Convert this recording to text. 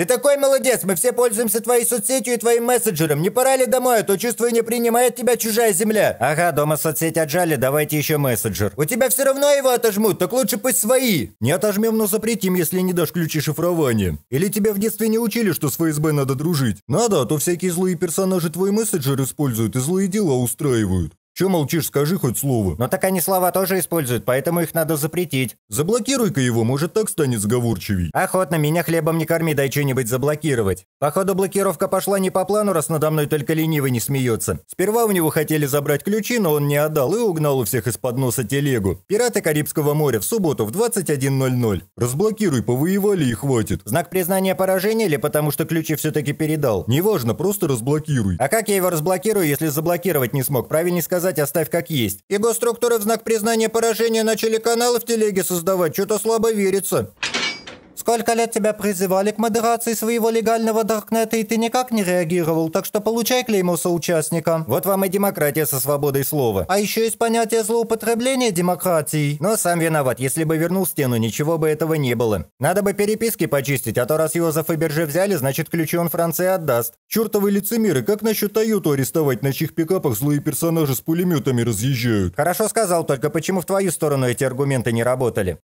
Ты такой молодец, мы все пользуемся твоей соцсетью и твоим мессенджером. Не пора ли домой, а то чувствую, не принимает тебя чужая земля. Ага, дома соцсети отжали, давайте еще мессенджер. У тебя все равно его отожмут, так лучше пусть свои. Не отожмем, но ну, запретим, если не дашь ключи шифрования. Или тебя в детстве не учили, что с ФСБ надо дружить? Надо, а то всякие злые персонажи твой мессенджер используют и злые дела устраивают. Че молчишь, скажи хоть слово. Но ну так они слова тоже используют, поэтому их надо запретить. Заблокируй-ка его, может так станет сговорчивей. Охотно, меня хлебом не корми, дай что-нибудь заблокировать. Походу блокировка пошла не по плану, раз надо мной только ленивый не смеется. Сперва у него хотели забрать ключи, но он не отдал и угнал у всех из-под носа телегу. Пираты Карибского моря в субботу в 21.00. Разблокируй, повоевали и хватит. Знак признания поражения или потому что ключи все-таки передал? Неважно, просто разблокируй. А как я его разблокирую, если заблокировать не смог? Правильно сказать сказать «оставь как есть». Его госструктуры в знак признания поражения начали каналы в телеге создавать, что-то слабо верится. Сколько лет тебя призывали к модерации своего легального Даркнета, и ты никак не реагировал, так что получай клеймо соучастника. Вот вам и демократия со свободой слова. А еще есть понятие злоупотребления демократией. Но сам виноват, если бы вернул стену, ничего бы этого не было. Надо бы переписки почистить, а то раз Йозеф и Берже взяли, значит ключи он Франции отдаст. Чертовы лицемеры, как насчет Тойоту арестовать, на чьих пикапах злые персонажи с пулеметами разъезжают? Хорошо сказал, только почему в твою сторону эти аргументы не работали?